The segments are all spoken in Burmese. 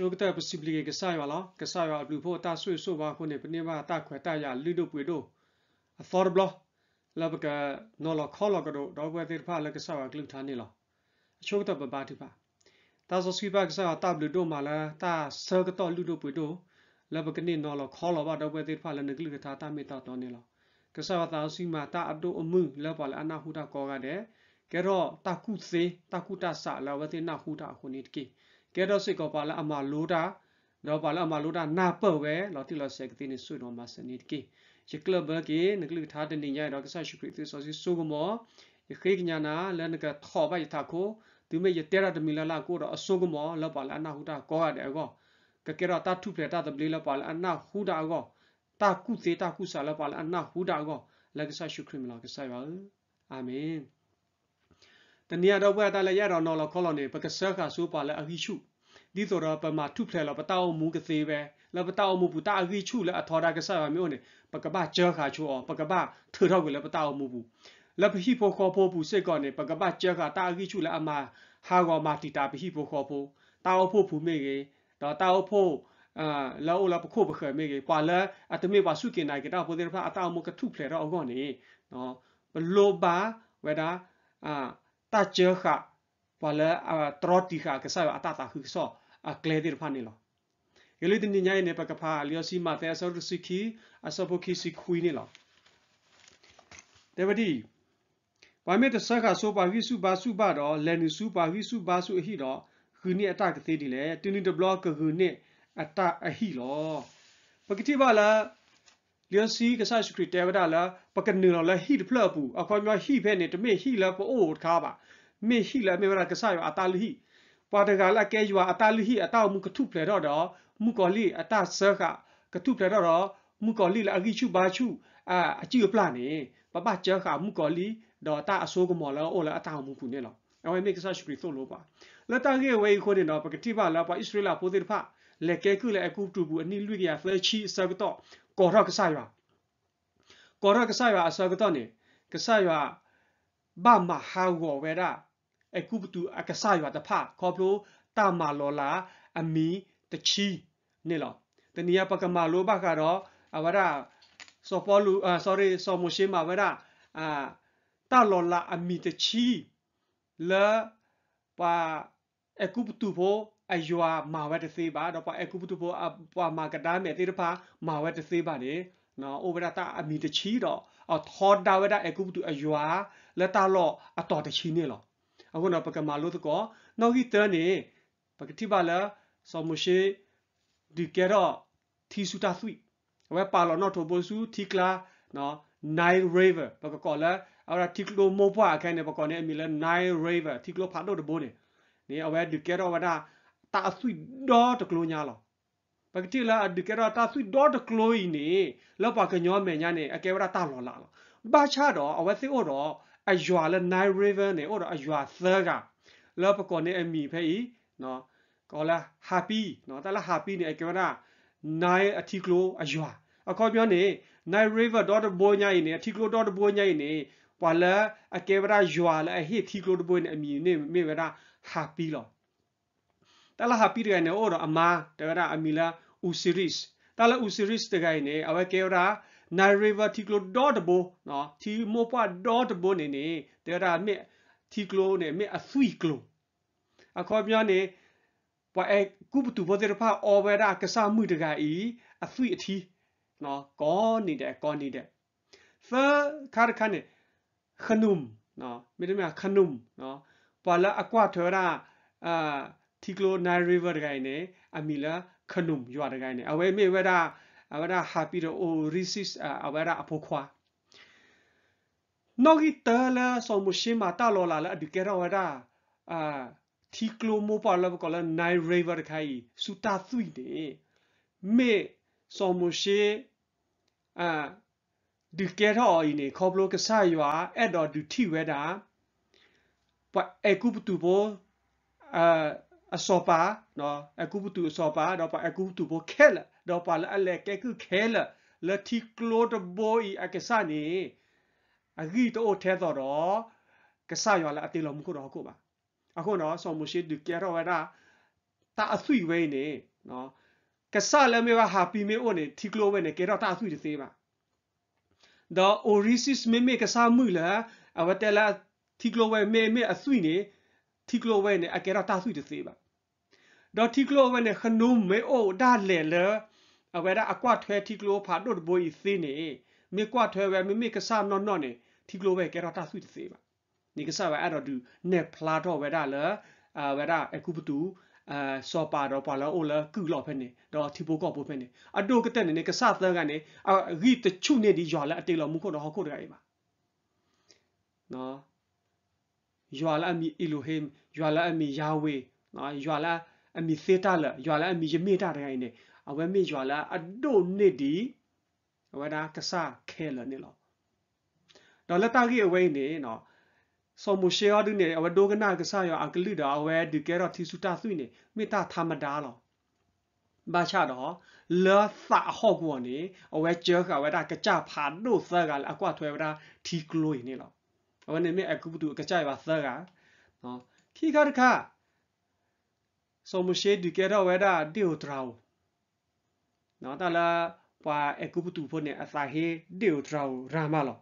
ကျိုကတဲ့ပစီပလီကစားရလားကစားရဘလူဖို့တာဆွေဆိုပါခုနေပနေမတာခွဲတာရလူတို့ပွေတို့အသော်ဘလလဘကနော်လခေါ်လကတော့တော့ဘဝတိဖာလကစားရကလုထာနေလားအချိုကတဲ့ပပါတိပါတာဆိုစီပါကစားတာဘလူတို့မှာလားတာဆာကတော့လူတို့ပွေတို့လဘကနေနော်လခေါ်လဘတော့ဘဝတိဖာလနကလုထာတာမေတာတော်နေလားကစားတာစီမာတာအတို့အမှုလဘလအနာဟုတာကောကတဲ့ကတော့တာကုစေတာကုတဆာလဝတိနာဟုတာခုနေတကေတေတော့စိကောပါလာအမလိုတာတော့ပါလာအမလိုတာနာပေါ့ပဲလော်တိလော်ဆက်ကတိနေဆွေတော့မစနိတကိယကလဘကေနကလူထားတဲ့နေရတော့ကဆရှိခရစ်သစ်ဆိုစီဆိုကမောယခေကညာနာလန်ကထောပိုက်တာကိုသူမေယတေရတမီလာလာကိုတော့အဆိုကမောလောပါလာအနာဟုတာကောရတဲ့အကောကကေရတာထုပြတာတပလီလောပါလာအနာဟုတာကောတာကုသေးတာကုဆာလောပါလာအနာဟုတာကောလက်ကဆရှိခရစ်မလာကဆရောအာမင်တနည်းတော့ဘွဲ့တာလည်းရတော့နော်လခေါလောနေပက္ကဆခါဆိုပါလဲအဟိရှုဒီဆိုတော့ပမာထုဖလဲလပတောင်းမူကစေပဲလပတောင်းမူပူတာအကြီးချူလအထော်တာကဆာမျိုးနေပကပကြောခါချူအောင်ပကပထေထောက်ကလပတောင်းမူပူလပဟိဖို့ခေါ်ဖို့ပူစစ်ကောနေပကပကြောခါတာအကြီးချူလအမဟာကောမာတီတာပဟိဖို့ခေါ်ဖို့တာအဖို့ဖူမေကေတော့တာအဖို့အာလောလပခုပခဲမေကေပွာလအတမေပါစုကေနိုင်ကတော့ပိုသေးဖာအတောင်းမူကထုဖလဲတော့အကောနေနော်ဘလိုပါဝဲတာအာတာကြောခါပွာလအတရတိခါကဆာအတတာခုဆောအကလေဒီရဖာနီလောယလိဒနိညာယနေပကဖာလျောစီမာတဲဆောရစီခီအဆဘခီစီခွီနီလောတေဝဒီဝမေတဆခဆောပါဟိစုဘာစုဘတော်လန်နီစုပါဟိစုဘာစုအဟိတော်ခူနိအတကသေးဒီလေတူနီတဘလော့ကခူနိအတအဟိလောပကတိပါလာလျောစီကဆာရှိခရီတေဝဒါလာပကနီလောလာဟိတဖလပူအခေါ်မျိုးဟိဖဲနေတမေဟိလာပိုအိုခါပါမေဟိလာမေဝရာကဆာယောအတာလဟိပေါ်တဂါလကဲယွာအတာလူဟီအတာမူကထုဖလေတော့တော့မူကော်လီအတာဆာခကထုဖလေတော့တော့မူကော်လီလာအကိချုဘာချုအာအချိပလာနေပပချခမူကော်လီတော့တာအဆိုးကမော်လောအော်လာအတာမူခုနေလောအဝဲမိကဆာရှိခရီသို့လို့ပါလက်တာကေဝေခိုတဲ့တော့ပကတိပါလာပါဣစရေလပိုသေတဖလက်ကဲကုလေအကူတူဘူးအနိလွိကရဖလက်ချီဆာကတော့ကော်ရကဆာရွာကော်ရကဆာရွာအဆာကတော့နေကဆာရွာဘာမဟာဝေရာအကူပတူအကဆာရွာတဖခေါ်ပလိုတာမာလောလာ အမီတချီနေလောတနီယာပကမာလိုဘကတော့အဝရစောပေါ်လူအာ sorry စောမိုရှိမာဝရအာတာလောလာအမီတချီလာပါအကူပတူဖို့အယွာမာဝတ်တသေးပါတော့ပါအကူပတူဖို့အပွားမာကတားမယ်တေတဖာမာဝတ်တသေးပါနေနော်အိုဝရတာအမီတချီတော့အော်ထော်တာဝဒအကူပတူအယွာလက်တာလောအတော်တချီနေလောအခုနော်ပကမာလို့တကောနောက်ဟိတန်နေပကတိပါလာဆောမရှေဒီကဲတော့သီစုတာသွိအဝဲပါလောနော်ထိုဘစုသီကလာနော် Nile River ပကကောလာအော်တီကလိုမိုးပွားခိုင်းနေပကောနေအမီလဲ Nile River တီကလိုဖာတော့တဘိုးနေနေအဝဲဒီကဲတော့ဝဒတာသွိတော့တကလိုညာလောပကတိလာဒီကဲတော့တာသွိတော့တကလိုဤနေလောပါကညောမယ်ညာနေအကဲဝဒတာလောလာလောဘာချတော့အဝဲသိဩတော့အယွာလဲနိုင်ရီဗာနေအော်အယွာသကလောပကောနေအမီဖဲဤနော်ကောလာဟာပီနော်တလာဟာပီနေအကျော်နာနိုင်အတီကလိုအယွာအခေါ်ပြောနေ night river dot boy ညိုင်နေ tiklo dot boy ညိုင်နေပလာအကေဗရာယွာလာဟေ tiklo dot boy နေအမီနေမေဗရာ happy လောတလာ happy တဲ့နေအော်အမာတကရာအမီလာ u series တလာ u series တကိုင်နေအဝကေဗရာ narrative ticlo dot bo နော် ti mo pa dot bo နေနေတရာမြက် ticlo နေမြက်အဆွီ clo အခေါ်ပြောနေပွာအကုပတူဘောဇရဖာ over ရာကစားမှုတကဤအဆွီအထီးနော်ကောနေတယ်ကောနေတယ်ဖခါရခနဲ့ခနုမ်နော်မိတမခနုမ်နော်ပါလာအကွာထောရာအာတီကလိုနိုင်ရီဗာတကိုင်းနေအမီလာခနုမ်ယွာတကိုင်းနေအဝဲမေဝဲတာ ahora rápido o risis ahora a poco no gitala somos shima talola la dikera ahora a tiklo mo pala kola nai river kai suta thui de me somos she a dikera oine khoblo ka sa ywa edor du thi weda pa ekuputu bo a အစောပါနော်အကူပတူအစောပါတော့ပါအကူပတူဘခဲလာတော့ပါလအလက်ကဲကုခဲလလတိကလိုတဘိုအကဆာနေအဂီတိုထဲတော်တော့ကဆာရောလာအတေလုံးမှုတော့ကိုပါအခုတော့ဆော်မူရှိဒူကဲရောဝရာတာအဆွေဝဲနေနော်ကဆာလည်းမေဝဟာပီမေအိုနေတိကလိုဝဲနေကဲတော့တာအဆွေသေးပါတော့ orisis မေမေကဆာမှုလာအဝတဲလာတိကလိုဝဲမေမေအဆွေနေတိကလိုဝဲနေ အကဲတော့တာအဆွေသေးပါတော့တိကလိုဝဲနေခနုမေအိုဒါလေလေအဝဲရအကွာထွဲတီကလိုဖာတို့ဘိုဤသေးနေမေကွာထွဲဝဲမေမေကဆာနော်နော်နေတီကလိုဝဲကဲတော့တာစုတစေပါနေကဆာဝဲအဲ့တော့သူနေဖလာတော့ဝဲရလအဝဲရအခုပတူအာစောပါတော့ပါလောအိုလာကူလောဖဲနေတော့တီပိုကောပိုဖဲနေအတိုကတက်နေနေကဆာသန်းကနေအရီတချုနေဒီရွာလာအတေလောမှုခုတော့ဟောခုတကရေးပါနော်ရွာလာအမီအီလိုဟိမ်ရွာလာအမီယာဝေနော်ရွာလာအမီသေတာလရွာလာအမီယမေတာတိုင်းနေအဝဲမေရွာလာအတုနစ်ဒီဝဒါကဆာခဲလနေလောတော့လက်တကြီးအဝဲနေနော်ဆောမရှေရဒုနေအဝဒိုကနာကဆာယောအကလိဒါအဝဲဒီကဲရသီစုတာသွိနေမေတာသမဒါလောဘာချတော့လောသာဟော့ကောနေအဝဲကျောခဝဒါကကြဖာဒုသကလအကွာထွဲဝဒါထီကလိုနေလောအဝနေမေအကုပတုကကြပါသကနော်ခီခါတခါဆောမရှေဒီကဲရဝဒါဒီဟိုထရာနော်တာလာပွာအကူပတူဖို့နဲ့အစာဟေဒေဒရာရာမလော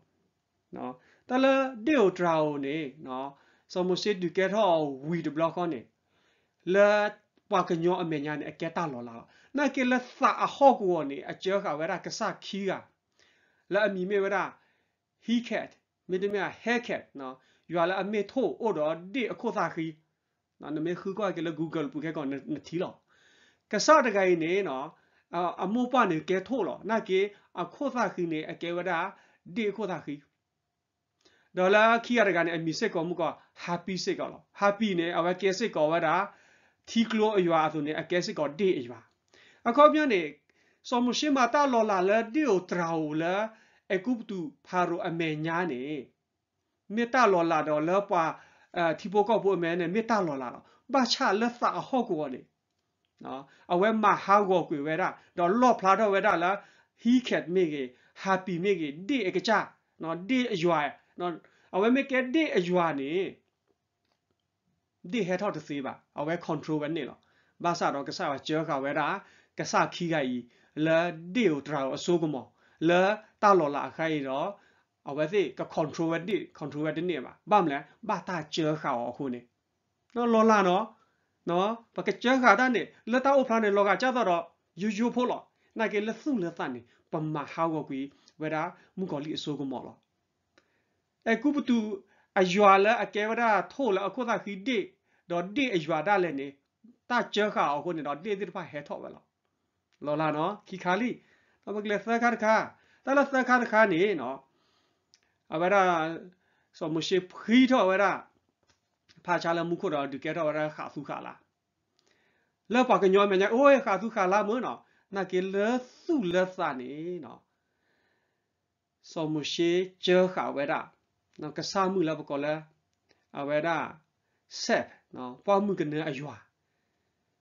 နော်တာလာဒေဒရာနေနော်စမစစ်ဒူကဲထောဝီဒဘလော့ကောနေလာပွာကညောအမေညာနေအကဲတာလောလာနာကေလသအဟော့ကောနေအကျောခဝရကဆာခီကလာအမီမေဝရဟီကက်မေတမဟဲကက်နော်ယူလာအမေထိုအော်တော်ဒီအခုသာခီနော်နမေခူကွာကေလ Google ပုခဲကောနတီလောကဆာတကိုင်းနေနော်အမှုပနေကဲထို့လောနာကေအခိုသာခိနေအကဲဝဒာဒီခိုသာခိဒေါ်လာခိရကနေအမီစက်ကောမှုကဟာပီစက်ကောလောဟာပီနေအဝကဲစက်ကောဝဒာသီကလိုအယွာဆိုနေအကဲစက်ကောဒီအယွာအခေါ်ပြောနေစောမရှိမတာလောလာလေဒီယိုထရာဝလာအကုပတူဖာရိုအမေညာနေမေတ္တာလောလာတော့လောပါအဲသီပိုကောက်ဖို့အမေနဲ့မေတ္တာလောလာတော့ဘာချလက်စာဟော့ကောလေနော်အဝဲမှာဟာဝော်ကွေဝဲတာတော့လော့ဖလာတော့ဝဲတာလား he cat make a happy make a day အကကြနော်ဒီအရွာနော်အဝဲ make a day အရွာနေဒီဟဲထောက်တစေးပါအဝဲ control ပဲနေလောဘာသာတော့ကစားပါကြောကဝဲတာကစားခီကကြီးလာဒီကိုတရာအစိုးကမောလာတာလော်လာခိုင်တော့အဝဲစီက control ဝဲဒီ control ဝဲဒီနေပါဘာမလဲဘာတာကြောခါအခုနေနော်လော်လာနော်နော်ဘကကြံခါတာနဲ့လက်တောအဖလာနဲ့လောကကြတော့ယူယူဖို့လောနာကေလက်စုလက်သနဲ့ပမဟာဝကွေဝရာမူကောလီအစိုးကမော်လောအကူပတူအယွာလအကေဝရာထိုလအခုသာခိဒေတော့ဒေအယွာတာလည်းနေတာကြခါအခုနေတော့ဒေတိဖာဟဲထော့ပဲလောလောလာနော်ခိခါလီတော့ဘကလက်သခါခါတလသခါခါနေနော်အဝရာဆိုမရှိဖီထော့ဝရာဖာချလာမှုခုတော့ဒီကဲတော့ရခါစုခါလာလောပါကညောမညာအိုးခါစုခါလာမနော်နာကေလစုလစနေနော်စောမရှိဂျေခါဝဲတာနော်ကစားမှုလောပကောလဲအဝဲတာဆက်နော်ပွားမှုကနေအယွာ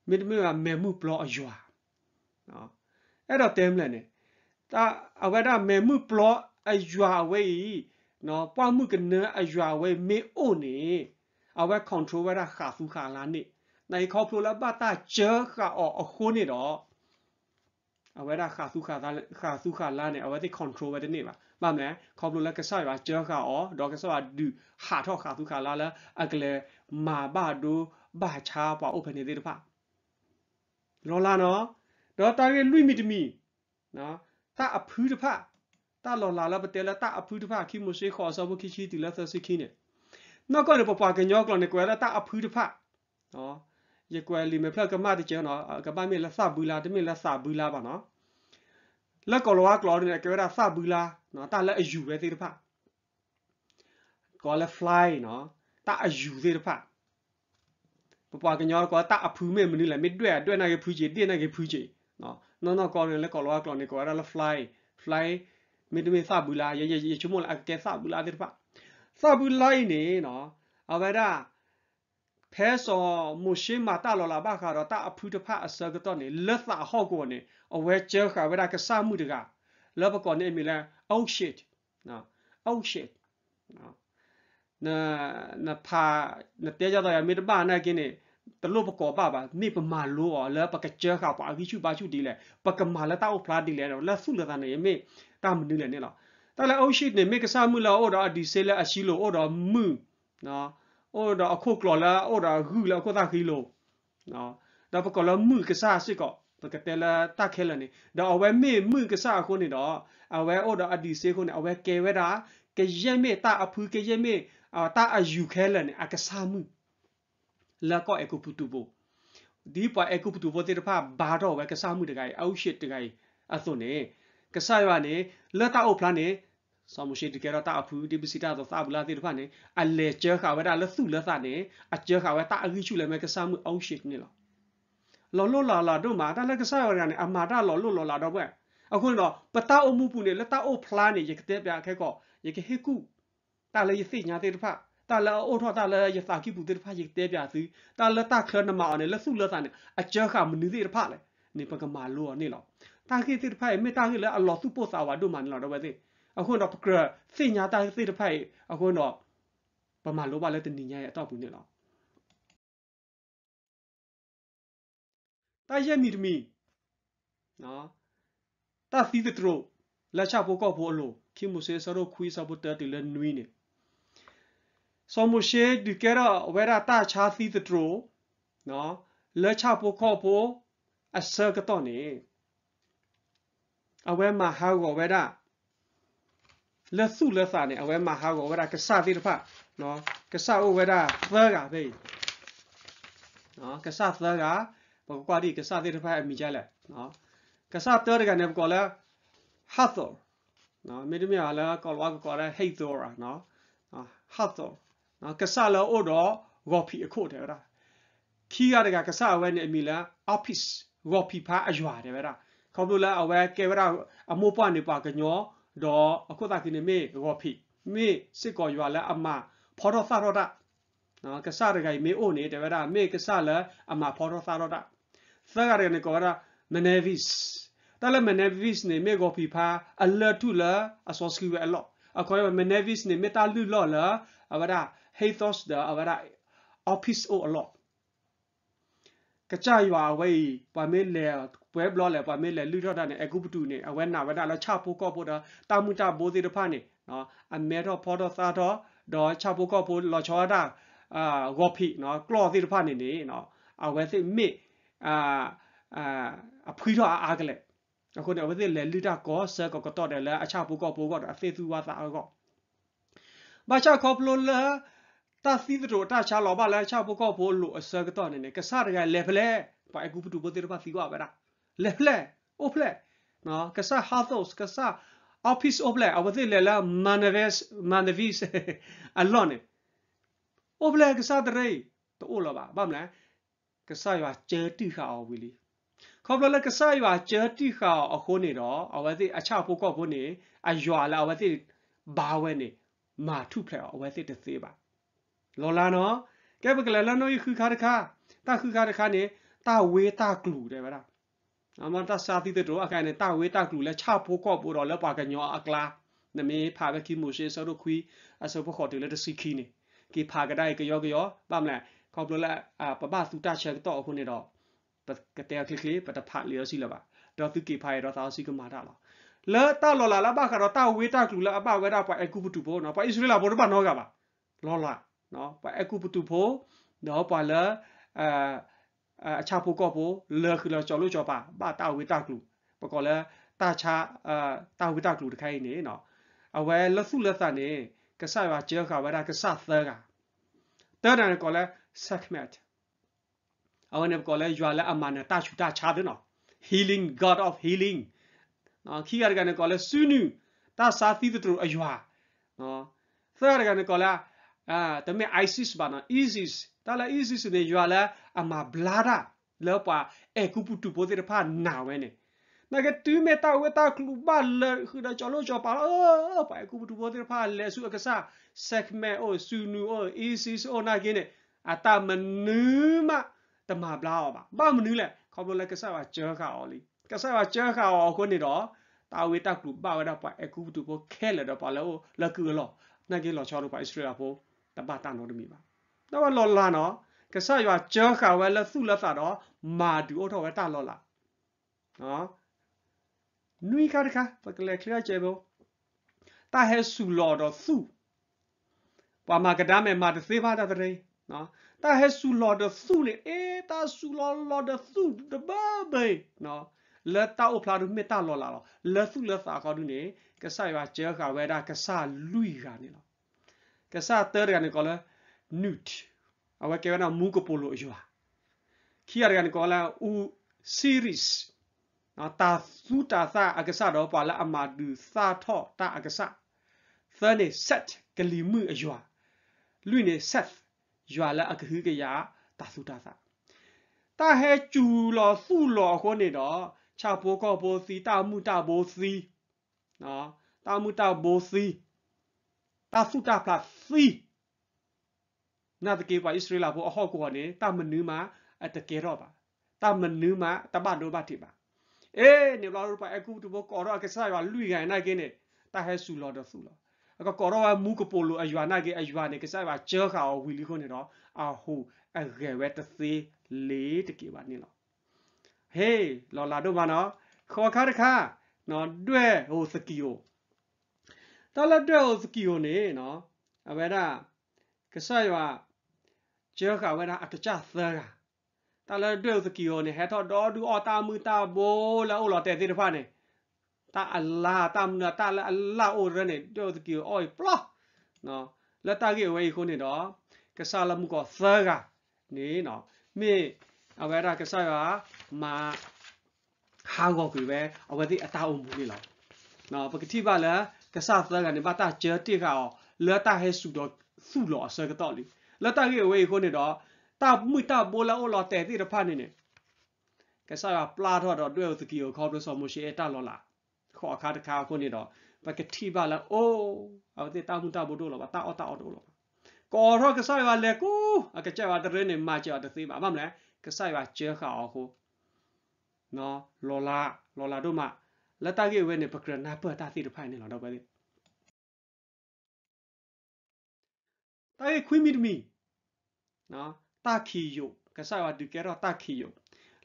မိတမေကမဲမှုဘလော့အယွာနော်အဲ့တော့တဲမလဲနေတာအဝဲတာမဲမှုဘလော့အယွာဝဲနော်ပွားမှုကနေအယွာဝဲမေအို့နေ our controller ခါဖူခါလာနိနိုင်ခေါပလိုလပတာဂျေခါအောအခုနေတော့အဝဲရခါသုခါသာခါသုခါလာနေအဝဲတိ control ပဲတနေ့ပါမမလဲခေါပလိုလကဆောက်ရကြောခါအောဒေါ်ကဆောက်ဒူဟာထောခါသုခါလာလာအကလေမာဘဒူဘာချာပါဥပနေသေးတဖလောလာနော်ဒေါ်တာရဲ့လွိမိတမီနော်တအဖူးတဖတလောလာလပတဲလတအဖူးတဖခိမုစေခေါ်ဆောဘခိချီတီလသစခိနေนอกก็เนี่ยปอๆกันยอกลอนเนี่ยกวยละตะอภือตะพะเนาะยกวยลิเมเพลกะมะตะเจเนาะกะปะเมละสะบือลาตะเมละสะบือลาปะเนาะละกอลวากลอเนี่ยกวยละสะบือลาเนาะตะละอยู่เว้ติตะพะกอละ fly เนาะตะอยู่ติตะพะปอๆกันยอกก็ตะอภือเมมะนี่ละเมด้วยอ่ะด้วยนะกะภือจิตินะกะภือจิเนาะนอนๆกอเนี่ยละกอลวากลอเนี่ยกวยละ fly fly เมตะเมสะบือลาเยๆๆชุมละอะแกสะบือลาติตะพะ사불라이네나아베라패서무시마따로라바카로따아프드파아서거더니르사하고니어웨저가베라그사무드가러버거니에밀라오쉣나오쉣나나파나때자다야미르바나기니ตลบกอบาบานี่ประมาณรู้อ๋อแล้วปากเจอข่าวปากวิชูบาชูดีแหละปากมาแล้วต้าอุพลาดีแหละแล้วสุดแล้วตอนนี้ไม่ตามมันดีแหละเนี่ยหรอတလဲအောက်ရှိနေမေကစားမှုလာအော်ဒါဒီဆေလာအရှိလို့အော်ဒါမှုနော်အော်ဒါအခုကလော်လာအော်ဒါဂူလာကိုတာခီလို့နော်ဒါပကလော်မှုကစားစစ်ကောပကတဲလာတခဲလနေဒါအဝဲမေမှုကစားခုနေတော့အဝဲအော်ဒါအဒီဆေခုနေအဝဲကဲဝဲတာကရဲမေတာအဖူကရဲမေအာတာအယူခဲလနေအကစားမှုလာကောအကူပူတူဘောဒီပွားအကူပူတူဘောတေတဖဘာတော့ဝဲကစားမှုတကယ်အောက်ရှိတကယ်အသွနေကစားရနေလက်တာအုပ်ဖလားနေဆောင်းမရှိတကယ်တော့တာဖူးဒီပစီတာတော့တာဘူးလားတိတဖာနေအလေကျဲခါဝဲတာလသုလသနေအကျဲခါဝဲတာအကြီးချူလဲမဲကစားမှုအောင်ရှိနေလားလောလောလာလာတို့မာတာလက်ကစားရတာနေအမာတာလောလောလောလာတော့ဘက်အခုတော့ပတာအမှုပူနေလက်တာအိုဖလားနေရကတဲ့ပြခဲကောရကဟေကူတာလေစိညာတိတဖာတာလာအိုထောတာလာရစာကိပူတိတဖာရကတဲ့ပြစီတာလက်တာခလနမအောင်နေလသုလသနေအကျဲခါမနီတိတဖာလေနေပကမာလောနေလားတာခိတိတဖာမေတာခိလဲအလောစုပို့စာဝါတို့မာနေလားတော့ဘက်သေးအခုတော့ပကရစိညာတာစိတဖိုက်အခုတော့ဗမာလိုပါလဲတဏိညာရဲ့အတော့ဘူးနေလောက်တာရဲ့မိတမီနော်တာစီတရိုလက်ချဖို့ကောက်ဖို့အလိုခင်မစေဆရိုခွီးဆဘတ်တဲလနွီနေဆောမရှေဒီကရဝဲရတာချာစီတရိုနော်လက်ချဖို့ကောက်ဖို့အစကတော့နေအဝဲမှာဟောက်ဝဲတာလက်စုလက်စာနဲ့အဝဲမှာဟာကိုဝဲတာကဆာတိတဖနော်ကဆာအိုဝဲတာသကပဲနော်ကဆာသကဘောကွာဒီကဆာတိတဖအမိကြလက်နော်ကဆာတော်ကနဲ့ကောလာဟာသောနော်မိတို့မြဟာလာကောလဝါကောလာဟိတ်သောရာနော်ဟာသောနော်ကဆာလောအိုတော့ဂော်ဖီအခုတယ်ဗျာခီရတကကဆာဝဲနဲ့အမိလာအော့ဖစ်ဂော်ဖီဖာအယွာတယ်ဗျာခေါ်လို့လာအဝဲကေဗရာအမိုးပွားနေပါကညောတော့အခုသာကိနေမေကောဖိမေစစ်ကောရွာလာအမဖော်တော်သာရတာနော်ကဆရကမေအိုနေတဝရမေကဆလာအမဖော်တော်သာရတာသကရနေကောရမနေဗစ်တလမနေဗစ်နေမေကောဖိဖာအလတ်ထူလာအစောစကီဝဲအလော့အခေါ်ရမနေဗစ်နေမေတာလူလော့လာအဝရဟေသော့စ်ဒါအဝရ office o a lot ကကြရွာဝဲပါမေလေပွဲဘလော့လေပါမေလေလူထော့တာနဲ့အကူပတူနဲ့အဝဲနာဝဲတာလောချပိုးကော့ပိုးတာတာမူတာဘိုးသေးတဖာနဲ့နော်အမဲတော့ဖော်တော့စားတော့တော့ချပိုးကော့ပိုးလောချောတာအာဂော့ဖီနော်ကလော့သေးတဖာနဲ့နေနော်အဝဲစိမစ်အာအာအဖွီတော့အားကလေးအခုတော့ဝသိလေလူတာကောဆကောကတော့တယ်လေအချပိုးကော့ပိုးကော့တော့အဖေသူဝါသာကော့ဘာချခေါပလိုလာတာစီဒရိုတာချာလောဘလာချာဘုကောဘိုလိုအစကတော့နေနေကစားရကလေဖလဲပါအကူပတူဘိုတေရပါစီကွာပဲလားလေဖလက်အိုဖလက်နော်ကဆာဟာသော့စ်ကဆာ office of la awathe le la manaves manavis alone of la ka sa tre to ola ba ba mla ka sa ywa che ti kha aw wi li ခေါပလလကဆာယွာချတိခါအခိုးနေတော့အဝသိအချဖို့ကောက်ဖို့နေအယွာလာအဝသိဘာဝဲနေမာထုဖလဲအဝသိတသေးပါလော်လာနော်ကဲပကလလနိုယခခါတခါတာခခါတခါနေတာဝေတာကလူတယ်ဗလားအမတာစာတိတတော်အကိုင်နဲ့တာဝေးတာကလူလဲချဖို့ကော့ဖို့တော့လက်ပါကညောအကလာနမေဖာဘကီမိုရှေဆရခွီအစဘခေါ်တယ်လက်တစီခီနေကေဖာကဒိုင်ကယောကယောပမလဲခေါပလလဲအပပသုတချက်တော့ခုနေတော့ကတဲ့ခိခိပတဖလျောစီလပါတော့သူကေဖာရတော့သာစီကမာတာလားလဲတာလော်လာလဘခါတော့တာဝေးတာကလူလဲအပဝဲတာပါအကူပတူဘောနော်ပါဣစရလာဘောတော့ပါနော်ကပါလော်လာနော်ပါအကူပတူဘောနော်ပါလဲအာအချာဖို့ကောဖို့လေခလကြောလို့ကြောပါဘာတာဝေတာကလူပကောလဲတာချာအာတာဝေတာကလူတခိုင်းနေနော်အဝဲလဆုလသနေကဆပါဂျေခါဝရကဆသကတဒန်ကောလဲဆက်မတ်အဝဲနကောလဲယွာလဲအမနတာချူတာချာတယ်နော် healing god of healing နော်ခီရကနကောလဲဆူနူတာစာသီတတူအယွာနော်သရကနကောလဲအာတမေ ISIS ဘာနာ ISIS တာလာ ISIS နေရွာလာအမဘလာရာလောပါအကူပူတူပိုတဲ့ဖာနာဝဲနေနာကတူးမေတာဝဲတာကလူဘာလခူဒါချလိုချပါအောပါအကူပူတူပိုတဲ့ဖာလဲစုအကစားဆက်မဲအိုဆူနူအို ISIS အိုနာကင်းနေအတာမနူးမတမဘလာပါဘာမနူးလဲခေါပလိုလက်ကစားပါကြောခါအော်လီကစားပါကြောခါအော်ခုနေတော့တာဝေတာကလူဘာဝဲတာပါအကူပူတူပိုခဲလဲတော့ပါလောလကူလောနာကေလောချောလို့ပါဣစရာဖို့တပတာနောတမီပါတော့လော်လာနော်ကဆရွာကြောခါဝဲလဆုလဆာတော့မာဒူအထောဝဲတာလော်လာနော်နွီကာတခါပကလေခလချေဘောတာဟဲဆူလော်တော့ဆုပွာမာကဒါမဲမာတစေးပါတာတဲ့နော်တာဟဲဆူလော်တော့ဆုလေအေတာဆူလော်လော်တော့ဆုတဘဘေနော်လက်တောက်ဖလာဒူမေတာလော်လာတော့လဆုလဆာခေါ်ဒူနေကဆရွာကြောခါဝဲတာကဆလူီကနေလောကဆာတဲရကန်ကောလာနုတ်အဝကေနာမူကပိုလိုယွာခီရကန်ကောလာဥ series နာတာသုတာသအကဆာတော့ပါလာအမာဒူသာထော့တာအကဆာသနေ set ကလီမှုအယွာလွိနေ set ယွာလာအကဟူကရတာသုတာသတာဟဲကျူလောစုလောခေါနေတော့ချာပိုကောပိုစီတာမှုတာပိုစီနော်တာမှုတာပိုစီတာစုတာပလဖီနာတကေပါဣစရိလဘောအဟောကောနေတာမနူးမှာအတကေတော့ပါတာမနူးမှာတပလိုပါတိပါအေးနေဘလာရူပါအကူတဘောကောရောကဆာရလူရိုင်းနိုင်ကင်းနေတာဟဲဆူလော်တော့ဆူလော်အကကောရောဝမူကပိုလိုအယွာနာကေအယွာနေကဆာပါဂျေခါအဝီလီခွနေတော့အဟူအရေဝဲတသေးလေးတကေပါနေလောဟေးလော်လာတို့ပါနော်ခေါ်ခါတခါနော်တွဲဟိုစကီယိုတလက်တွဲအိုစကီဟိုနေနော်အဝဲတာကဆရွာကျောခဝဲတာအတချသရာတလက်တွဲအိုစကီဟိုနေဟဲထော့တော်ဒူအော်တာမူတာဘိုးလာအိုလော်တဲသေးတဖာနေတာအလာတာမနာတာလာအလာအိုရနေတော်စကီဟိုအိုပလောနော်လက်တကေဝဲခုနေတော့ကဆလာမှုကသရာနေနော်မေအဝဲတာကဆရွာမာဟာကောကွေပဲအဝဲတိအတာအုံမူနေလောနော်ပကတိပါလားကဆာသကနေဘာတာကျဲတိကောလောတာဟဲစုတော့စုလောအစကတော့လီလောတာကေဝေခုနေတော့တာမှုတာဘောလာအောလောတဲတိရဖာနေနေကဆာကပလာတော့တော့တွဲစကီကိုခေါ်ပြဆောမှုရှိအတလောလာခေါ်အခါတခါခုနေတော့ပကတိပါလာအိုးအဝတိတာမှုတာဘောတော့လောပါတာအော်တာအော်တော့လောပါကော်တော့ကဆာရလေကူအကကျပါတရနေမကျတသိပါမမလဲကဆာရကျဲခါအောင်ဟိုနော်လောလာလောလာတို့မှလက်တကေဝဲနေပကရနာပတာတိတဖိုင်နေလောတော့ပဲလေ tae khui mit mi na ta khi yo ka sa wa du ke ro ta khi yo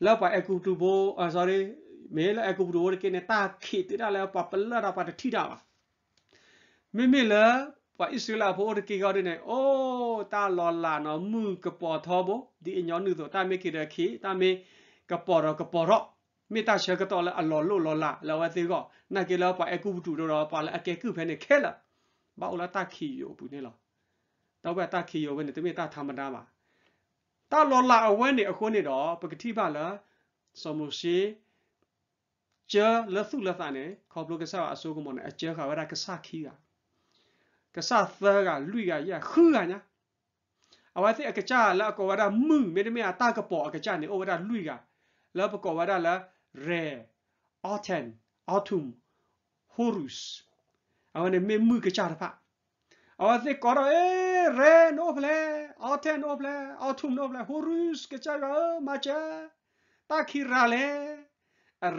la pa aku tu bo sorry me la aku tu bo ke ne ta khi ti da la pa pa la da pa ti da ba me me la pa isla bo de ke ga de ne o ta lo la no mu ka po tho bo di nyo nu so ta me ke de khi ta me ka po ro ka po ro မေတ္တာရှကတော်လည်းအလော်လို့လော်လာလော်ဝသေးကောနာကေလောပါအကုပတူတော့ပါလည်းအကေကုဖဲနဲ့ခဲလာဘာလို့တာခီယိုဘူးနေလားတော့ပဲတာခီယောဝဲနေတမေတာသမတာပါတာလောလာအဝဲနေအခုနေတော့ပကတိပါလားစမုရှိကျလသုလသနဲ့ခေါပလကဆာအစိုးကမနဲ့အကျခါဝရကဆခီကကဆသကလူရရခူကညာအဝသိအကကြလာကောဝရမှုမေတမေအတာကပေါ်အကကြနေဩဝရလူကလောပကောဝရလာရေအော်တန်အော်တုမ်ဟိုရုစ်အဝနေမေမှုကကြတာပါအဝသိကောရဲ re no ple authe no ple authum no ple horus ke cha ra ma cha ta khi ra le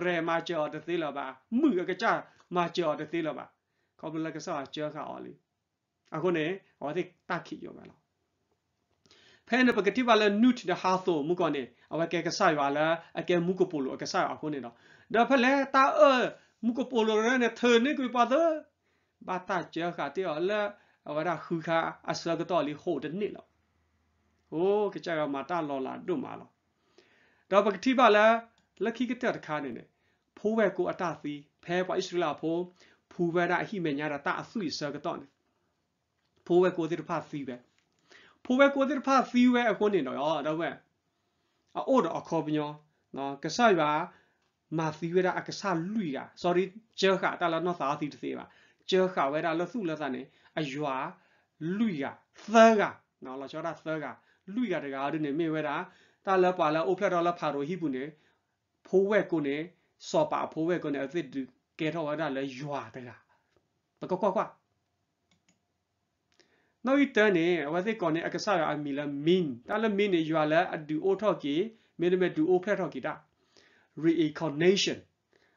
re ma cha de ti la ba mu ke cha ma cha de ti la ba ko bu la ke sa cha kha ali ako ne aw de ta khi yo ba la ဖဲနပကတိပါလနုတ်ဒဟာသောမူကောနေအဝကဲကဆာရွာလာအကဲမူကပိုလိုအကဆာအခုနေတော့ဒါဖလဲတာအမူကပိုလိုရနေသနေကွပါဒဘာတာချေခါတေော်လာဝရခုခာအစလကတော်လီဟိုတနစ်လောဟိုးကကြရမှာတလော်လာတွတ်မာလောတော့ပကတိပါလားလက်ခိကတက်တခါနေနေဖိုးဘဲကိုအတသီဖဲပွားဣစရလာဖိုးဖူဘဲတာအဟိမညာတာတအဆုဣစရကတော်နေဖိုးဘဲကိုသစ်ဖသီပဲဖိုးဘဲကိုသစ်ဖသီပဲအခုနေတော့ရောတော့ဘဲအိုးတော့အခေါ်ပညောနော်ကဆာရွာမာသီဝဲတာအကဆာလူရာ sorry ဂျေခါတလာနော်သာသီတစေပါဂျေခါဝဲတာလဆုလဆာနေအရွာလူရသကနော်လာချောတာသကလူရတကားတို့နေမေဝဲတာတာလပါလာအိုဖလက်တော်လဖာတို့ဟိပုနေဖိုးဝဲကိုနေစောပါဖိုးဝဲကိုနေအသစ်ကဲထော်ဝါတာလဲရွာတကားဘကောကွာကွာနောက်ဤတန်နေဝသိကောနေအက္ကဆရာအမီလာမင်းတာလမင်းနေရွာလဲအဒူအိုထော့ကီမင်းမဲဒူအိုဖလက်ထော့ကီတာ reincarnation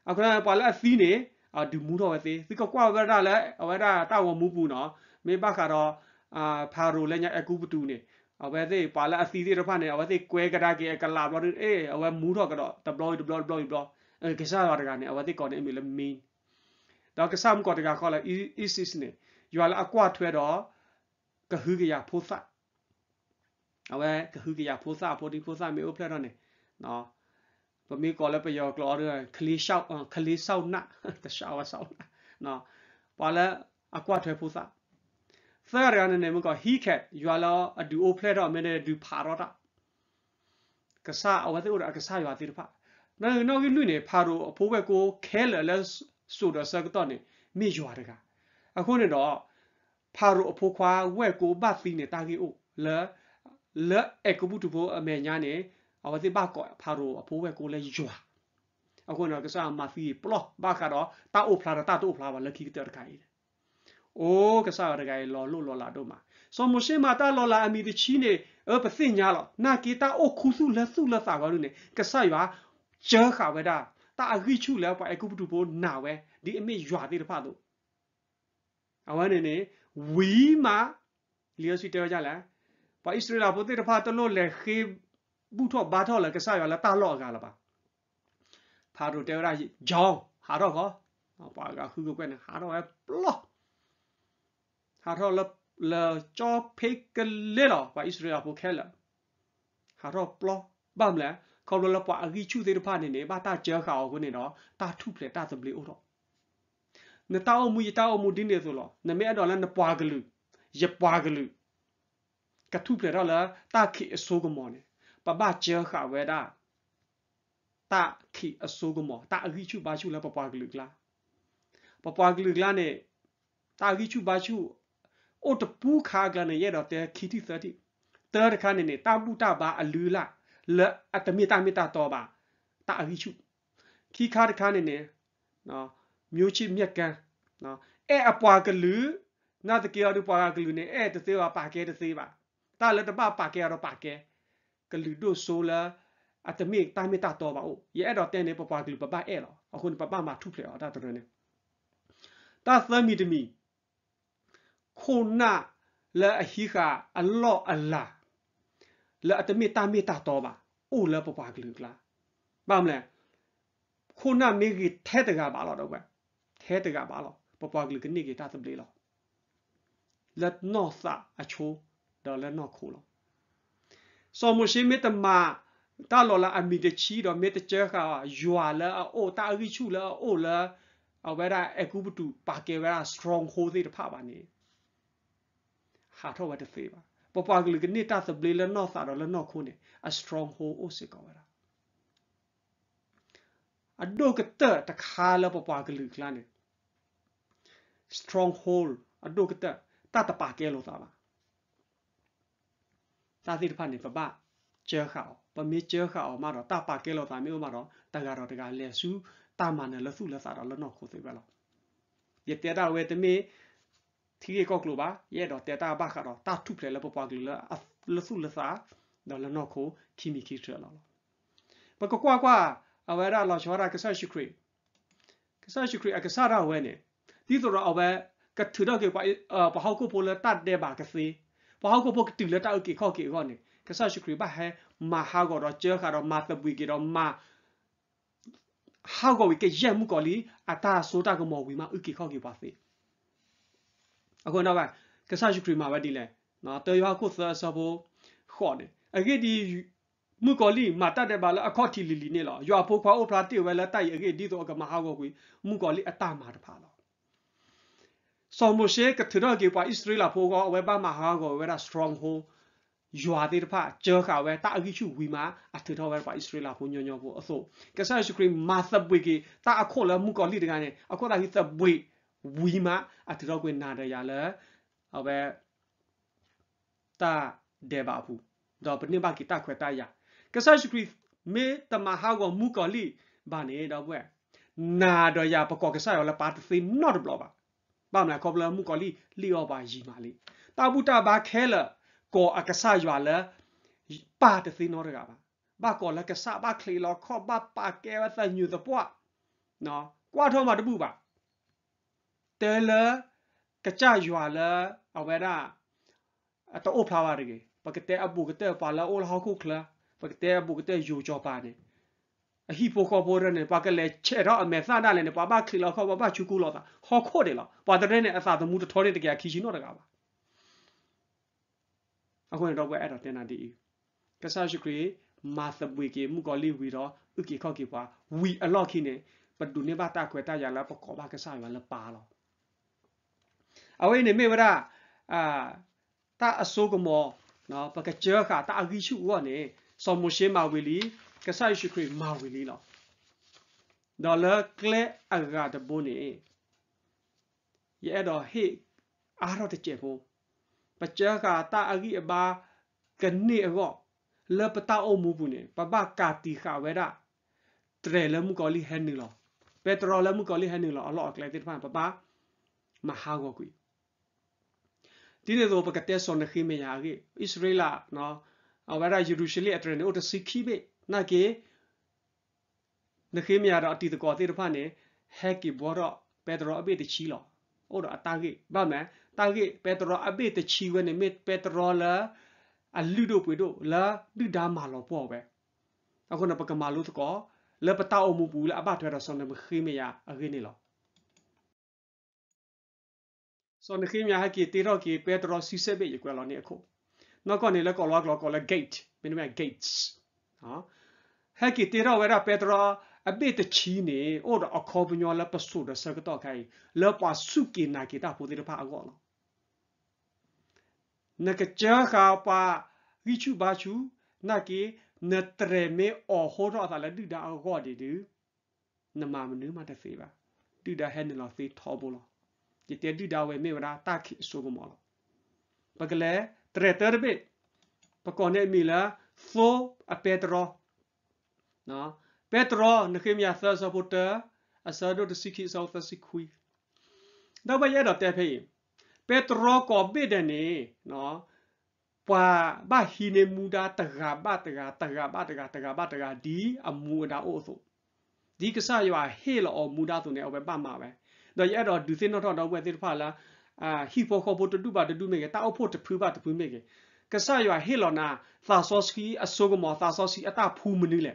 အခုနပါလာအသီးနေအာဒူမူတော့ဝဲသေးစီကကွာဝဲတာလဲအဝဲတာတာဝမူပူနော်မေပခါတော့အာဖာရိုလဲညာအကူပတူနေအဝဲသေးပါလာအစီသေးတစ်ဖက်နေအဝဲသေးကွဲကတာကေကလာဘောအေးအဝဲမူတော့ကတော့ deploy deploy deploy deploy အဲကစားရတာကနေအဝဲသေးကော်နေအမီလဲမင်းတော့ကစားမကော်တကခေါ်လဲ isis နေယူလာအကွာထွဲတော့ကဟူကရဖိုးစအဝဲကဟူကရဖိုးစဖိုးဒီဖိုးစမေအိုဖလက်တော့နေနော်ပမေကောလည်းပယောကလောရခလီရှောက်ခလီဆောက်နတရှာဝဆောက်နော်ပါလအကွတ်ထဲဖူစာသရရနနေမကဟီခက်ရွာလောအဒူအိုဖလက်တော့မင်းတဲ့ဒူဖာတော့တာကစားအဝတ်ဥရအကစားရွာတိရဖာနော်နော်ကလူနေဖာရိုအဖိုးဘက်ကိုခဲလလဲဆိုတော့စကတော့နေမိရွာတကအခုနေတော့ဖာရိုအဖိုးခွာဝဲကိုဘတ်သီးနေတာကြီးအိုလဲလဲအကဘူးတူဖို့အမေညာနေအဝတိဘာကောဖာရိုအဖိုးပဲကိုလဲယွာအခုနော်ကစားမာဖီပလော့ဘာကတော့တာအိုဖလာတာတိုဖလာပါလက်ခိကတဲ့ခိုင်အိုးကစားရခိုင်လောလို့လောလာတို့မှာဆောမရှေမာတာလောလာအမီတချီနေအပစိညာလောနာကေတာအိုခုစုလက်စုလက်စာကောလို့နေကစားရွာဂျဲခါဝဲတာတာအခိချုလဲပါအကုပတူပိုးနာဝဲဒီအမေရွာသေးတဖတို့အဝနေနေဝီမာလီယစီတဲကြလားပါဣစရလာပိုတေတဖတလို့လေခေပူထော့ဘာထော့လဲကဆာရောလဲတာလော့ကလာပါဖာတို့တဲရာဂျောင်းဟာတော့ကောပါကခုကွက်နေဟာတော့ပဲပလော့ဟာတော့လဲလဲချောဖိကလေလောပါဣစရေလပိုခဲလာဟာတော့ပလော့ဘမ်လဲခေါ်လို့လပွားအကြီးချူသေးတဖာနေနေဘာတာကြဲခါအောင်ကိုနေတော့တာထုဖလေတာသမလီအိုတော့နတောင်းမူရတောင်းမူဒီနေဆိုလောနမဲတော့လဲနပွားကလူရပွားကလူကထုဖလေတော့လဲတာခိအစိုးကမော်နေပပကျေခဝေဒတာခိအဆုကမောတာအခိချုပါချုလဲပပကလူကလာပပကလူကလာနဲ့တာခိချုပါချုအိုတပူခါကလည်းရတော့တဲခီတီ30တရတခါနေနေတာပူတာပါအလူလာလအတမီတာမီတာတော့ပါတာအခိချုခီခါတခါနေနေနော်မျိုးချစ်မြက်ကန်းနော်အဲ့အပွားကလူနာတကယ်ရူပွားကလူနေအဲ့တသေးပါပါကဲတသေးပါတာလည်းတပပါကဲရတော့ပါကဲကလူဒိုဆိုလာအတမိတာမီတာတော့ပါဦးရဲ့အဲ့တော့တန်နေပပကလူပပအဲ့လောအခုပပမှာထုဖလေအောင်ဒါတော်နေတာသမီတမီခုနာလာအဟီခာအလ္လာအလ္လာလာအတမိတာမီတာတော့ပါဦးလာပပကလူကလာဘာမလဲခုနာမေကြီးထဲတကပါလောတော့ပဲထဲတကပါလောပပကလူကနေကြီးတာသပလေလောလက်နော့စာအချိုးတော့လက်နော့ခိုးလောစော်မရှိမေတ္တမတာလော်လာအမီတချီတော့မေတ္တချခါယွာလာအိုတာရီချူလာအိုလာအဝဲရာအကူပတူပါကေဝရာ strong hold သေးတဖပါနေဟာတော့ဝတ်သေးပါပပကလကနေတာသဘလလနော်သာတော့လနော်ခုနေ a strong hold အိုစကောဝရာအဒိုကတတခါလပပကလကလာနေ strong hold အဒိုကတတတပါကေလို့သာပါစာသိတဖတ်နေပပကျေခါပမေကျေခါအောင်မတော့တပကဲလို့တာမျိုးမတော့တကတော်တကလဲစုတာမနဲ့လစုလစတော့လနော်ခိုးသေးပဲလို့ရတဲ့တာဝဲတမေသီကောက်ကလိုပါရဲ့တော့တဲ့တာဘခါတော့တာထုဖလေလပပကလလစုလစတော့လနော်ခိုးခီမီခီထရလာလို့ပကကွာကွာအဝဲရလာချောရကဆရှိခရီကဆရှိခရီအကဆရဝဲနေဒီဆိုတော့အဝဲကထူတော့ကပဟောက်ကိုပိုလတတ်တဲ့ပါကစီဘာဟုတ်ဖို့တူလက်တောက်ကေခော့ကေခော့နေကဆာရှိခရီဘာဟဲမဟာကောတော့ကျဲခါတော့မသပွေကေတော့မဟာကောဝီကေရဲမှုကောလီအတာဆိုတာကမော်ဝီမဥကေခော့ကေပါစေအခုနောက်ပါကဆာရှိခရီမှာပဲဒီလဲနော်တေရွာခုဆဆဘောခော့နေအကေဒီမှုကောလီမတတ်တယ်ပါလားအခော့တီလီလီနေလားရွာဖိုးခွာဥပရာတိဝဲလက်တိုက်အကေဒီတော့ကမဟာကောကွေမှုကောလီအတာမှာတဖာလားဆောင်မရှေကထရကေပါဣစရိလာဖိုကောဝဲပါမဟာကောဝဲတာ strong hole ယွာတိတဖကြောခဝဲတာအကိချုဝီမာအထထောဝဲပါဣစရိလာဖိုညညောကိုအစို့ကဆာရှုခရီမာသပွေကေတာအခော့လဲမှုကောလိတကနေအခော့တာဟိသပွေဝီမာအထထောကွေနာတရလဲဟောပဲတာဒေဘာဘူးတော့ပနိဘာကိတာခွဲတာရကဆာရှုခရီမေတမဟာကောမှုကောလိဘာနေတော့ဘွဲနာတော့ရပကောကဆာရောလဲပါတသိ not ဘလောပါပါမလားကောပလမှုကောလီလီယောပါရီမာလီတာဘူးတာဘာခဲလကောအကဆာရွာလပါတသိနောရကပါဘာကောလကဆာဘာခလီလောခောဘာပါကဲဝသညူတပွားနော်ကွာထောမှာတပူပါတဲလကကြရွာလအဝဲရာအတောဖလာဝရကေပကတဲအဘူကတဲပါလာအိုလဟောက်ခုခလာပကတဲအဘူကတဲယူချောပါနေအဟိပိုခောဘောရနဲ့ပါကလေချေတော့အမေသာနာလည်းနဲ့ပါပါခိလောက်ခောပါပါချူကူလောက်တာဟောခို့တယ်လောက်ပါတဲ့နဲ့အသာသမူးတထောတဲ့တကယ်ခီရှင်တော့တကားပါအခုတော့ပဲအဲ့တော့တင်တာဒီကဆာရှိခရီမာသဘွေကေမူကောလီဝီတော့ဥကေခော့ကေပါဝီအလော့ခိနေပဒုနေပါတာခွေတာရလာပကောပါကဆာရလာပါလောက်အဝိနေမေဝရာအာတာအဆိုးကမောနော်ပကကြောခါတာအဂီရှုဝောနေစော်မိုရှေမာဝီလီကဆိုင်ရှိခရီမာဝီလီလောဒေါ်လာကလဲအဂါတဘိုနေရဲ့တော့ဟေအာရတကျေဖို့ပကြကတာအဂိအပါကနေရောလပတာအမှုဘူးနေပပကာတီခဝဲရတရလမှုကောလီဟန်နီလောပက်ထရိုလမှုကောလီဟန်နီလောအလောကလဲတိဖန်ပပမဟာကောကွီဒီနေတော့ပကတဲ့ဆွန်နခိမေယာဂိဣသရေလနော်အဝရယေရုရှလင်အထရနေအိုတစီခိဘေနာကေနခေမရတော့အတီတကောတေတဖာနေဟက်ကီဘောတော့ပက်ထရောအပိတချီလောအော်တော့အတာကေဘာမန်တာကေပက်ထရောအပိတချီဝဲနေမေပက်ထရောလာအလူတို့ပွေတို့လာဒီဒါမာလောပေါ့ပဲအခုနပကမာလို့တကောလပတောက်အမှုပူလာအပထွဲတော့ဆွန်နေမခေမရအခေနေလောဆွန်နေခေမရဟကီတေရောကီပက်ထရောစီဆက်ပဲရကွယ်လောနေအခုနောက်ကနေလကောလောကလောကောလ gate မင်းမ gates နော်ဟက်ကီတေရဝဲရပက်တရာအဘိတချီနေအိုဒအခေါပညောလပဆုဒစကတော့ခိုင်လောပါစုကေနာကေတာပိုတေရဖာအကောလောနကချာခါပါဂီချူဘာချူနကေနတရမေအဟောတော့အသာလက်တူတာအကောဒီတူနမမနူးမတဖေးပါတူတာဟဲနလောဖေးထောဘောလောဒီတေတူတာဝဲမေဝရာတာခိဆိုဘမောလောပကလေတရတရဘေပကောနေမီလာဆိုအပက်တရောနော်ပက်တရောနခေမြသဆပ်ပတ်တာအစဒိုတစီခိဆောသစီခွီတော့ဘယ်ရတော့တဲ့ဖေးပက်တရောကောဘိဒနေနော်ပွာဘာဟီနေမူဒတဂဘတဂတဂဘတဂတဂဘတဂဒီအမူဒါအိုဆိုဒီကစားရွာဟေလောမူဒသူနေအပဲပတ်မှာပဲတော့ရတော့ဒူစင်းတော့တော့ဘယ်သစ်ဖာလားအာဟီဖို့ခေါ်ဖို့တူပါတူမေကတောက်ဖို့တဖူးပါတဖူးမေကကဆာရွာဟီလောနာသာဆောစကီအဆိုကမောသာဆောစီအတဖူးမနီလေ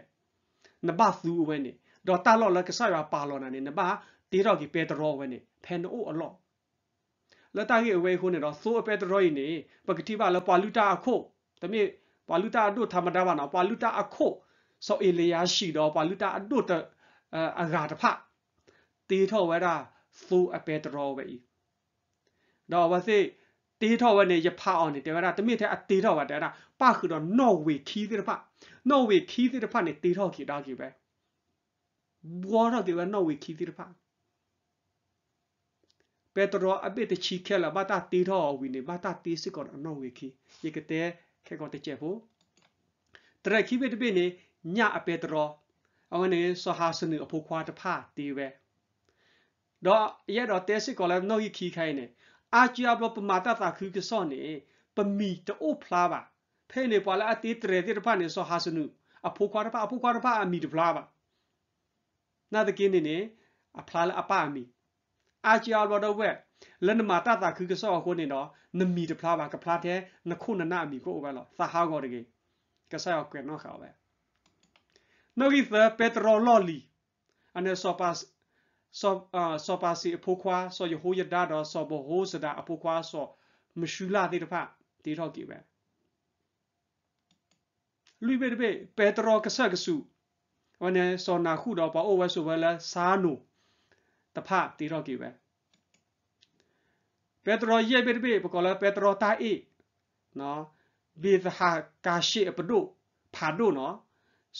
နဘသူဝဲနေဒေါ်တာလောလကဆာရွာပါလောနာနေနဘတေတော့ကြီးပေတရောဝဲနေဖန်အိုအလောလတာကြီးအဝဲခုနေတော့သိုးအပေတရောကြီးနေပကတိပါလပါလူတာအခို့တမေပါလူတာအတို့သမတာပါနော်ပါလူတာအခို့စောအေလျာရှိတော့ပါလူတာအတို့တအဂါတဖတေထောဝဲတာသိုးအပေတရောပဲဤတော့ဝသိတေးထော်ဝဲနေရဖာအောင်နေတေဝရာတမိတဲ့အသေးထော်ဝဲတဲ့နာပခူတော့နော်ဝေခီးတဲ့ဖနော်ဝေခီးတဲ့ဖနေတေးထော်ကြီးတားကြီးပဲဘောတော့ဒီဝဲနော်ဝေခီးတဲ့ဖပက်ထရောအပိတချီခဲလာဘာတာတေးထော်ဝီနေဘာတာတေးစစ်ကောနော်ဝေခီးရကတဲ့ခဲကောတဲ့ချက်ဖို့တရက်ခီးပဲတပိနေညအပိတရောအဝနေဆဟာစနုအဖိုးခွာတဖတေးပဲတော့ရတော့တဲစစ်ကောလည်းနော်ကြီးခီးခိုင်းနေอาเจียบลปมาตาตาคือกิซ่อนเนี่ยปมีตะโอพลาบะเพเนปาละอติเตเรติรพาเนี่ยซอฮาสนุอภูควารพาอภูควารพาอามีตพลาบะนาตะกินเนี่ยอพลาละอปามีอาเจียบลดเวလနမာတတာခုကဆောကိုနေတော့နမီတဖလားပါကဖလားတဲ့နခုနနအမီကိုဘယ်လိုသဟာကောတကေကဆောကွေနော်ခါပဲ no give petrololi and so pass စောအာစောပါစီအဖိုးခွာစောယေဟိုယဒါတော်စောဘဟိုးစဒါအဖိုးခွာစောမရှူလာတဲ့တဖတေတော့ကေပဲလူပဲပဲပက်ထရောကဆက်ကစုဝနေစောနာခုတော့ပါအိုဝဲဆိုပဲလာစာနိုတဖတေတော့ကေပဲပက်ထရောရဲ့ပဲပဲပကောလာပက်ထရောတာအေနော်ဘေသဟာကာရှိအပဒုဖာဒုနော်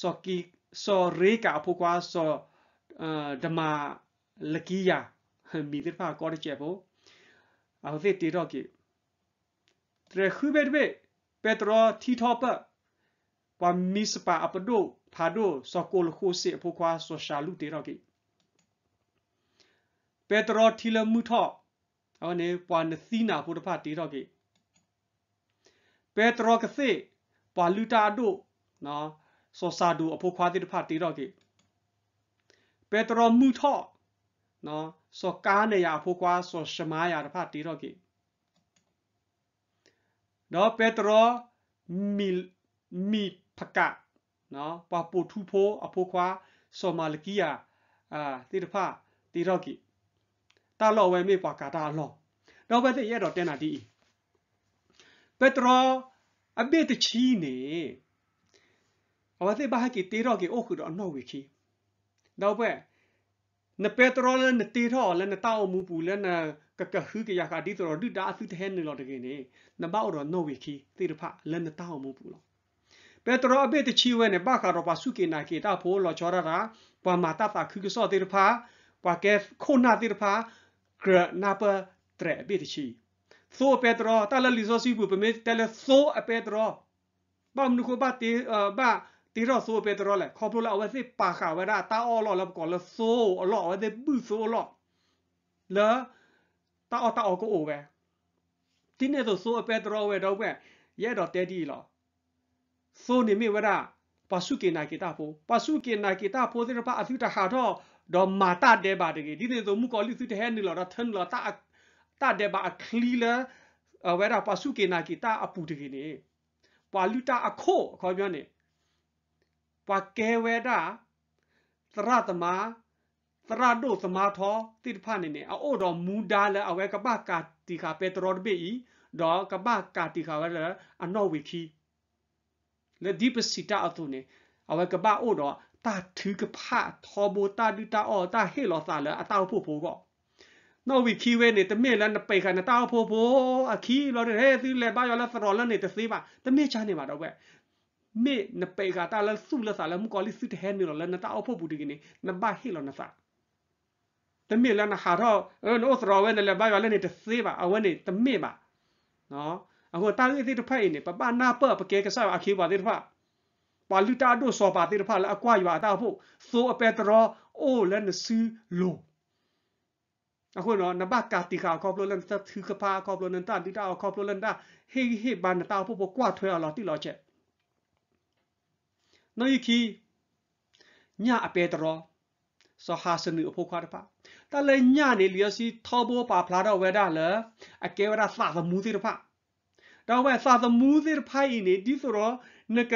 စောကီစောရေကာအဖိုးခွာစောအာဓမ္မ lakia mi dir pa kor che bo a se ti ro ki tre khu be be petro ti tho pa wa mi spa apdo phado so kol khu se phu kwa so sha lu ti ro ki petro ti le mu tho aw ne pwa ne si na phu ta pha ti ro ki petro ka se pwa lu ta do no so sa do apho khwa ti ta pha ti ro ki petro mu tho နော်စောကားနေရဖို့ကွာစောရှမာရတဖတီတော့ကိနော်ပက်ထရောမီမီဖကနော်ပပူထူဖိုးအဖိုးခွာစောမာလကီယာအာတိတဖတီတော့ကိတာလော်ဝဲမေပွာကာတာလောတော့ဘက်တရဲ့တော့တင်တာဒီပက်ထရောအဘက်တချီနေအဝတ်ဘာကီတီတော့ကိအိုခုတော့အနော်ဝီခီတော့ဘက်နပက်ထရောလနတီထောလနတောက်မူပူလနကကခုကရခဒီတော်ဒုတာသုတဟဲနေလောတကင်းနေနဘောက်တော့နော်ဝီခီတိရဖလနတောက်မူပူလောပက်ထရောအဘက်တချီဝဲနေဘာခါတော့ပါစုကေနာကေတာဖိုလောချောရတာပမာတတာခုကစောတိရဖပါကဲခိုနာတိရဖဂရနာပတရအဘက်တချီသိုပက်ထရောတလလီဇောစီပူပမေတလသိုအပက်ထရောဘာမနုခဘတိဘာตีรอสู้เป็นตัวแหละขอบรู้ละเอาไว้สิปากขาไว้ได้ตาอ้อหล่อแล้วก่อนแล้วโซ่หล่อไว้ได้บื้อโซ่หล่อแล้วตาอ้อตาอ้อก็โอ้แวที่เนี่ยตัวสู้เป็นตัวเวดเอาแวแย่ดอกเตดีหรอโซ่นี่มีเวลาปัสสุกินากิตาโพปัสสุกินากิตาโพที่เราพระอธิตาหาท่อดอมาตาเดบาเด็กที่เนี่ยตัวมุกอลิสุเทนนี่หรอเราทันหรอตาตาเดบาคลีละเวลาปัสสุกินากิตาอปูเด็กนี่ปาลุตาอโคเขาเรียกเนี่ยပကဲဝဲတာသရတမသရဒုသမာထောတိတဖနေနေအိုတော်မူဒါလအဝဲကပကာတိခာပေတရောဘေဤဒေါ်ကပကာတိခာဝဲလအနောဝီခီလေဒီပစီတာအတုနေအဝဲကပအိုတော်တာထူကဖာသောဘတာဒူတာအောတာဟေလောသာလအတောက်ဖို့ဖို့ကောနော်ဝီခီဝဲနေတမေလန်ပိခါနတောက်ဖို့ဖို့အခီလောတဲ့ဟဲသီလေပါရလသရောလနေတသေးပါတမေချာနေပါတော့ပဲမေနပေကတာလဆုလဆာလမကောလဆုတဟဲမီလောလနတာအဖို့ဘူးဒီကနေနဘဟီလောနဆာတမေလနဟာရောနိုစရောဝဲနလဘိုင်ဝလနေတစေးပါအဝဲနေတမေပါနော်အခုတာလေးသေးတစ်ဖက်အင်းနေပပနာပပကဲကဆာအခေပါသေးတစ်ဖက်ပါလူတာတို့စောပါသေးတစ်ဖက်လအကွာရွာတာဖို့သိုးအပက်တော်အိုလနဆူလောအခုနော်နဘကာတီကာကောပလိုလန်တသူကပါကောပလိုလန်တာဒီတာကောပလိုလန်တာဟေဟေဘာနတာဖို့ပွားထွဲအောင်လာတိလောက်ချက်နယခီညာအပေတရောစဟာစနုအဖို့ခွာတပါတလဲညနေလျစီသောဘောပါဖလာတော့ဝဲတာလအကဲဝရသသမူးသေးတဖတော့ဝဲသသမူးသေးတဖိုင်နေဒီဆိုတော့နက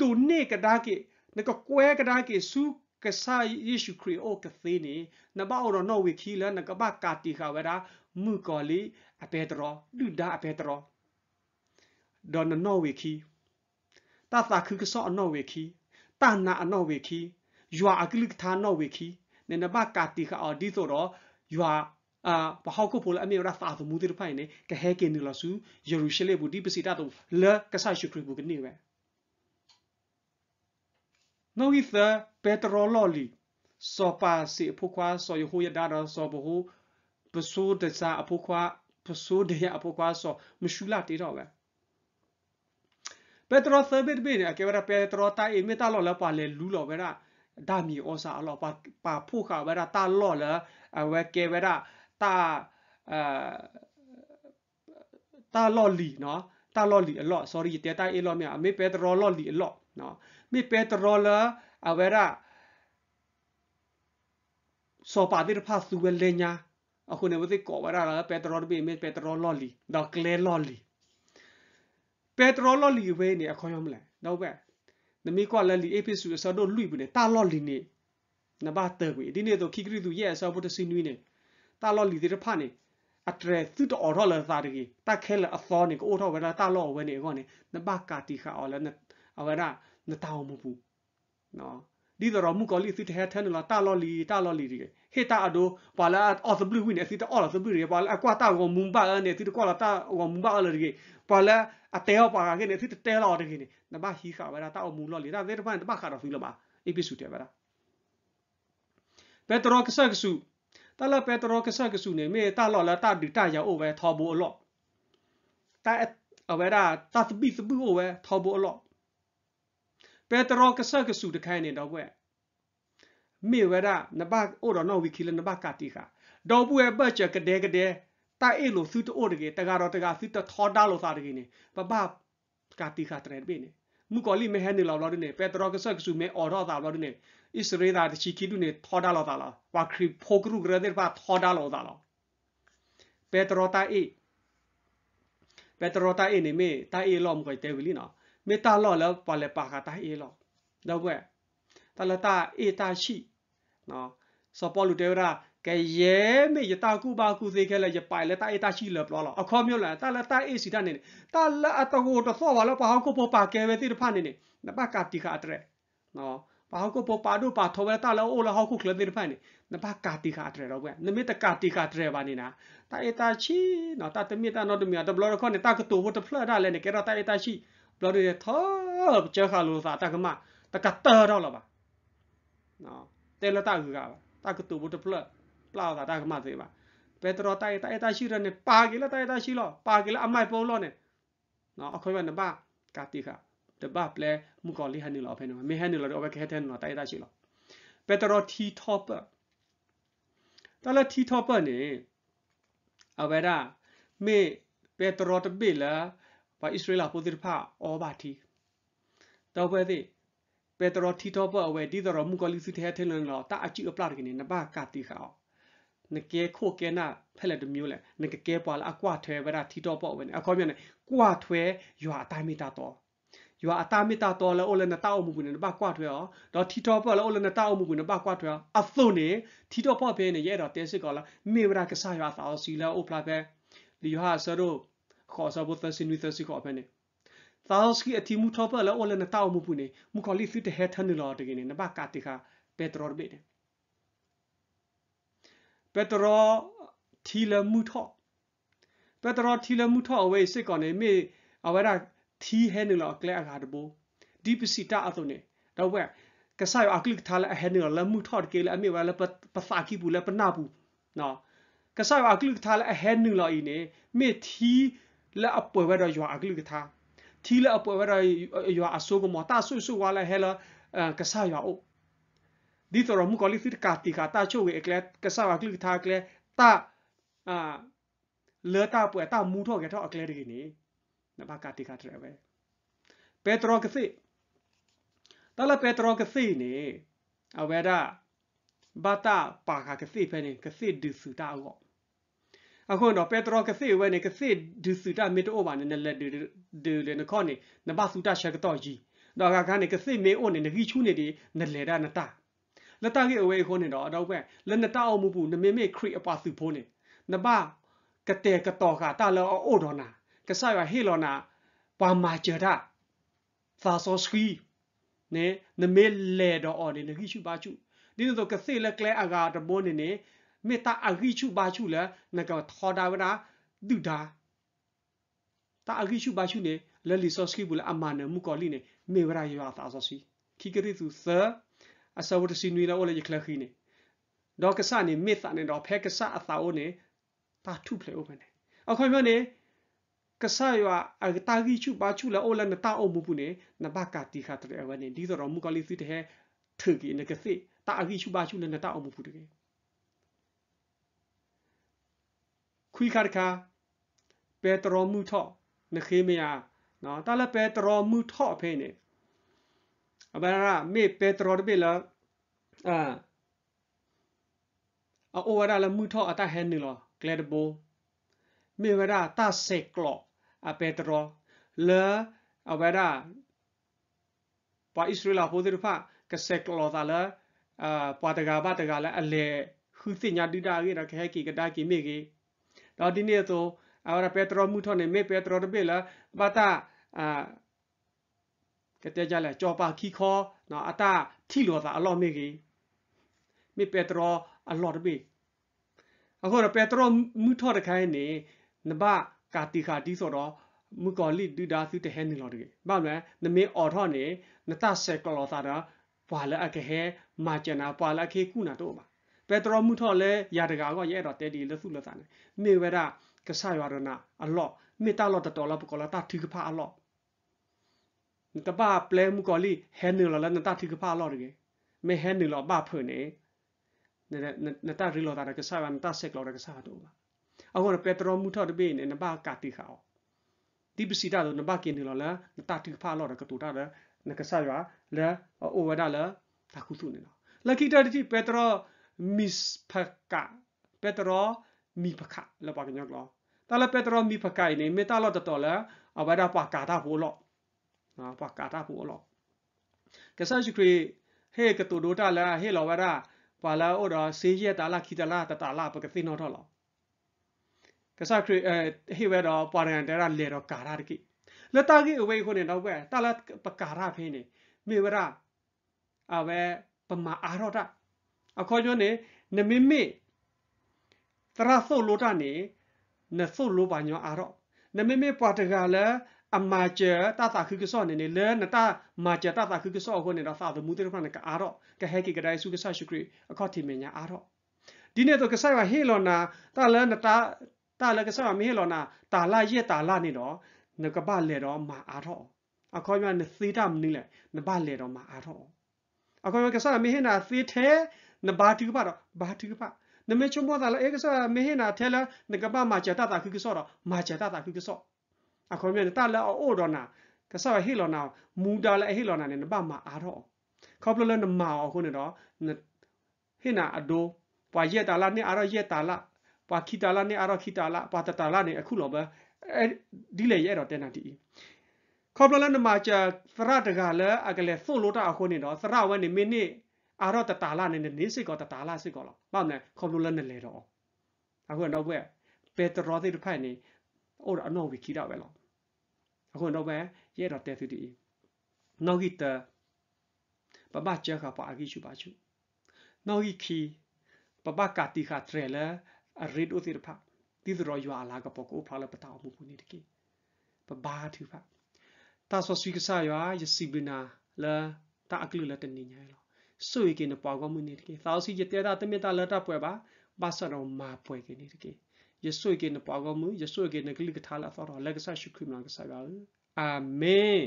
ဒုနေကဒါကေနကကွဲကဒါကေစုကဆာယေရှုခရစ်အိုကသေးနေနဘောရနောဝီခီလနကဘကာတီခဝရာမူကောလီအပေတရောဒုဒါအပေတရောဒေါ်နနောဝီခီတသခုကဆောအနောဝေခီတနာအနောဝေခီယွာအကလိကထာနောဝေခီနေနဘကာတိခအော်ဒီဆိုတော့ယွာအာဘဟောက်ကိုပိုလအမေရသာသမူတိဖိုင်နေကဟဲကင်နူလဆူယေရုရှလေဘူဒီပစီတာတော့လကဆာရှုခရဘူကနေဝဲနောဂီသပက်ထရိုလော်လီစောပါစီအဖို့ခွာစောယဟိုယဒါတော့စောဘဟိုပစိုးတစားအဖို့ခွာပစိုးတရအဖို့ခွာစောမရှူလာတေတော့ပဲပက်ထရောဆာဘစ်ဘိနေအကေဝရပက်ထရောတိုင်အမီတာလော်လပါလေလူလော်ဝဲရာဒါမီဩစာအလောပါပါဖို့ခါဝဲရာတာလော်လအဝဲကေဝဲရာတာအာတာလော်လီနော်တာလော်လီအလော့ sorry တဲတိုင်အလော်မြအမေပက်ထရောလော်လီအလော့နော်မိပက်ထရောလအဝဲရာစောပါတိရဖာစုဝဲလေညာအခုနေဝသိကောဝရလာပက်ထရောဘိမေပက်ထရောလော်လီဒါကလေလော်လီပက်ထရောလော်လီဝဲနေအခေါ်ရမလဲနောက်ပဲနမီကွာလလီအဖိစုအစတော့လွိဘူးနေတာလော်လီနေနဘာတဲကွေဒီနေတော့ခိကရီသူရဲ့အစဘုတ်စင်းနွေးနေတာလော်လီတဲ့ဖာနေအထရက်သူတော်ရော်လာသာတကြီးတခဲလအသောနေကိုအိုထောက်ဝဲလာတာလော်ဝဲနေခေါ်နေနဘာကာတီခါအော်လဲနအဝဲရနတောင်မဘူးနော်ဒီတော့မူကော်လီသူထဲထဲနလာတာလော်လီတာလော်လီဒီကဲဟေတာအဒိုပါလာအော်စဘလူးဝင်းနေစီတအော်စဘလူးရေပါလာကွာတာကောမွန်ဘာနေစီတကွာလာတာကောမွန်ဘာလေရေပါလာအတဲပါကနေစီတတဲလာတကိနေနဘာဟီခါဝရာတာအမူလောလေဒါဝေတပန်တဘာခါရဖူလဘာအေပီစုတဲဝရာပက်ထရောကဆက်ကစုတလာပက်ထရောကဆက်ကစုနေမေတာလောလာတာဒီတာရောအိုပဲထော်ဘူအလော့တာအဝဲတာတာသပိသပူအိုပဲထော်ဘူအလော့ပက်ထရောကဆက်ကစုတခိုင်းနေတော့ကွဲ့မေဝရနဘအိုရနောဝီခိလနဘကတိခာဒေါ်ပူရဲ့ပတ်ချက်ကဒဲကဒဲတိုက်အိလိုစုတိုးတကေတကတော့တကစုတထောတာလိုစားတကေနေပပကတိခာတရဘေနေမူကောလီမဟန်နီလောက်လောက်နေပက်ထရောကဆက်ကစုမေအော်ရောတာလောက်နေဣစရေဒါတချီကီတုနေထောတာလောက်တာလားဝါခရီဖိုကရုဂရဒေပါထောတာလောက်တာလားပက်ထရောတာအိပက်ထရောတာအိနေမေတာအိလောမကိုတဲဝီလီနော်မေတာလောလောပါလေပါခတာအိလောတော့ကွတာလတာအေတာရှိနော်စပေါ်လူတေရာကဲရဲမေယတာကူပါကူသေးခဲလဲရပိုင်လဲတာအေတာရှိလပလောလောအခေါ်မျိုးလာတာလဲတာအေစီတာနေနေတာလဲအတကိုတဆောပါလပါဟောက်ကိုပေါ်ပါကဲပဲတိတဖာနေနေနပါကတိခအတရနော်ပါဟောက်ကိုပေါ်ပါတို့ပါထောပဲတာလဲအိုလဟောက်ကိုကလဲတိတဖာနေနပါကတိခအတရတော့ကွနမေတကတိခအတရပါနေနာတာအေတာရှိနော်တာတမီတာနော်တမီတာဘလောရခေါနေတာကတူဟိုတဖလာတာလဲနေကဲတာအေတာရှိဘလောရထောချခါလို့သာတကမတကတတော်တော့လပါနော်တဲလတာကကတာကတူဘုတ်ပလပလာတာတာကမသေးပါပက်ထရောတိုက်တိုက်တာရှိရနေပါကလေးတိုက်တာရှိလို့ပါကလေးအမိုက်ပေါ်လို့နေနော်အခွေပဲနပါကာတိခတပပလဲမူကောလီဟန်နီလောဖဲနော်မေဟန်နီလောတော့ဘယ်ခဲတဲ့နော်တိုက်တာရှိလို့ပက်ထရော T top တလ T top နေအဝဲရာမေပက်ထရောတပိလာဘာဣသရေလပိုတိဖာအောဘာတီတော့ပဲသေးပေတရောထီတော့ပေါ်အဝဲဒီတော်မူကလီစီတဲ့ထဲလန်လောတာအချီအပလာကနေနဘာကတိခါနကဲခိုကဲနာဖဲလက်တမျိုးလဲနကကဲပွာလာအကွာထွဲဗရာထီတော့ပေါ်ဝင်အခေါ်မြန်နေကွာထွဲရွာအတိုင်းမီတာတော်ရွာအတာမီတာတော်လဲအိုလဲနတာအမှုကွနေဘာကွာထွဲရောတော့ထီတော့ပေါ်လဲအိုလဲနတာအမှုကွနေဘာကွာထွဲအသွုန်နေထီတော့ပေါ်ဖဲနေရဲတော်တဲစစ်ကောလာမေဗရာကစားရွာသာစီလဲအိုပလာပဲလီဟာဆရိုခေါ်စဘုတ်သစနီသစီကောဖဲနေသာစကီအတီမူထောပလောလနတောက်မှုပူနေမူကောလီဖီတဟက်ထန်နလောတကင်းနေနဘကာတိခာပက်ထရောဘေဒပက်ထရောထီလမူထောပက်ထရောထီလမူထောအဝေးစစ်ကောနေမေအဝရထီဟဲနလောကလဲအခါတဘူဒီပစီတာအသွနေတော့ဝက်ကဆာယအကလိထာလဟဲနလောလမူထောကေလအမေဝလပဖာကီပူလပနာပူနော်ကဆာယအကလိထာလဟဲနလောဤနေမေထီလအပွဲဝဲတော့ရွာအကလိထာထီလာအပွဲဝရရွာအဆိုးကမတာဆွဆွဝါလာဟဲလာကဆာရွာအိုဒီတော်မူကလိသစ်ကာတီကာတာချိုဝေအကလက်ကဆာဝါကလိသာကလက်တာအာလေတာပွဲတာမူထော့ကထော့အကလက်တကိနေနဘာကာတီကာတရပဲပက်ထရောကသိတလာပက်ထရောကသိနေအဝဲဒါဘာတာပါခါကသိဖဲနေကသိဒူစုတာအော့အခုတော့ပက်ထရောကစေဝဲနေကစေဒူစုတာမီတိုအိုပါနေလက်ဒူဒူလေနခေါနေနဘစုတာရှက်တော့ကြီးတော့ကကနေကစေမေအိုနေနဂီချူနေဒီနလေဒါနတာလတကေအဝဲခေါနေတော့အတော့ပဲလနတာအောင်မူပူနမေမေခရီအပါစုဖိုးနေနဘကတဲ့ကတော်ကတာလောအိုဒေါ်နာကဆာရဟေလောနာပါမာဂျရာသာစောစကီနေနမေလေတော့အော်နေနဂီချူပါချူဒီလိုကစေလက်ကလဲအကာတဘောနေနေမေတာအဂိချုဘာချုလဲနကောထောဒါဝဒဒုဒါတာအဂိချုဘာချုနေလဲလီဆော့စကီဘူလအမနမူကောလီနေမေဝရာယောသာဆောစီခိကရီသူသအဆဝတစီနွေလောလေကလခီနေတော့ကဆာနေမေတာနေတော့ဖဲကဆာအသာအိုနေတာထုဖလေအိုမနေအခွန်ပြောနေကဆာယောအတာဂိချုဘာချုလဲအိုလနတာအိုမူပူနေနဘကတိခတ်တဲ့အဝနေဒီတော့မူကောလီစီတဲ့ထူကီနေကစီတာအဂိချုဘာချုလဲနတာအိုမူပူတကယ်ခွီခါတခါပက်တရောမှုထော့နခေးမရနော်တာလပက်တရောမှုထော့ဖဲနေအဘရာမေပက်တရောတပိလာအာအိုဝရလာမှုထော့အတဟဲနေလောကလက်ဘိုမေဝရတာဆက်ကလောအပက်တရောလေအဝရပါဣစရလာဟိုဒရဖာကဆက်ကလောတာလာအာပါတဂါဘတဂါလာအလေခုစညာဒိတာကြီးရခဲကီကတာကီမေကြီးတော်ဒီနေ့သောအဝရပက်ထရောမှုထောနေမေပက်ထရောတပေလာဘာတာအာကတဲ့ကြလဲကြောပါခီခောနော်အတာထီလောသာအလော့မေကြီးမေပက်ထရောအလော့တပေအခုတော့ပက်ထရောမှုထောတခိုင်းနေနဘကာတီခာတီဆိုတော့မူကောလီဒူဒါစုတဟဲနေလောတကေဘာမလဲနမေအော်ထောနေနတဆက်ကလောသာတာဘာလဲအကဟဲမာကျနာပါလခေကုနာတော့ပါပက်ထရောမှုထော့လဲရာတကာကရဲ့တော့တဲဒီလဆုလဆန်မေဝရကဆာရရနာအလော့မေတာလော့တတော်လပကောလာတာထိကဖာအလော့တပပလဲမှုကောလီဟဲနီလော်လနတာထိကဖာအလော့တကယ်မေဟဲနီလော်ဘာဖွနေနတာရီလော်တာကဆာရနတာဆက်လော်ကဆာတော့အခုတော့ပက်ထရောမှုထော့တပေးနေနဘာကာတိခါအောဒီပစီတာတော့နဘာကင်းနေလော်လနတာထိကဖာလော်ကတူတာနကဆာရလဲအိုဝဒါလဲတာခုစုနေလော်လက်ကီတာတိပက်ထရောมิสภกะเปตรอมีภกะแล้วปากยักษ์หรอแต่ละเปตรอมีภกะเนี่ยไม่ตาเราจะต่อแล้วเอาไว้ดาปากกาตาหูหรอกนะปากกาตาหูหรอกกษัตริย์ชิครีเฮกตุดูตาแล้วเฮเราไว้ดาปาแล้วโอ้ดอซีเยตาลาคิตาลาตาตาลาปกตินอทอหรอกษัตริย์เอ่อเฮเวดอปารันเดราเลรอการากิแล้วตากิเอาไว้คนเนี่ยเราแวตาละปากการาเพเนี่ยมีเวลาเอาไว้ประมาอาโรดาအခေါ်ကျွန်းနေနမင်မေသရဆုတ်လိုတာနေနဆုတ်လိုပါညောအာတော့နမင်မေပွာတကလည်းအမာကျတတာခုကဆောနေနေလဲနတာမာကျတတာခုကဆောကိုနေတော့သာသမူတေခဏကအာတော့ကဟဲကိကဒိုင်စုကဆရှုခရအခေါ်တီမညာအာတော့ဒီနေ့တော့ကဆိုင်ဝဟေလောနာတာလဲနတာတာလဲကဆိုင်ဝမဟေလောနာတာလာရဲ့တာလာနေတော့နကပလဲတော့မာအာတော့အခေါ်ရနသေတာမနီလဲနပလဲတော့မာအာတော့အခေါ်ရကဆိုင်မဟေနာသေသေးနဘာတိကပတော့ဘာတိကပနမေချုံဘောတာလာအေကဆာမေဟနာထဲလာနကပမာချတာတာခိကဆောတော့မာချတာတာခိကဆောအခေါ်မြန်တာလာအိုဒေါ်နာကဆောဟေလောနာမူတာလာဟေလောနာနဲ့နပမာအားတော့ခေါပလလနမာအခုနေတော့ဟေနာအဒိုပွာရက်တာလာနဲ့အာရရက်တာလာပွာခိတာလာနဲ့အာရခိတာလာပွာတတာလာနဲ့အခုလောပဲဒီလေရဲ့တော့တန်တာတီခေါပလလနမာချသရတကလည်းအကလေသို့လို့တာအခုနေတော့သရဝဲနေမင်းနေ့အာတော့တတာလာနေနေစိတ်ကောတတာလာစိတ်ကောလားပေါ့နဲ့ခေါပလိုလနဲ့လေတော့အခုတော့ဘယ်ဘယ်တော်သေးတစ်ဖက်နေအော်အနောက်ဝီခီတော့ပဲလားအခုတော့ဘယ်ရဲတော့တဲသူတီနောက်ကီတပပချခပါအကြီးချူပါချူနောက်ကီခီပပကတိခထရလာရစ်ဦးသီဖာတိဒရောယွာလာကပေါကိုဖာလပတာမှုခုနေတကေပဘာထူဖာတာဆောဆွီကဆာယွာယစီဘနာလာတာအကလူလာတနေညာလောဆွေကင်းပေါကောမှုနေတကေသောစီကျဲတာတမေတာလတာပွဲပါဘာစရောမာပွဲကင်းနေတကေယဆွေကင်းပေါကောမှုယဆွေကင်းကလိကထာလာသောလက်ကဆာရှိခွိမန်ကဆာဂါအာမင်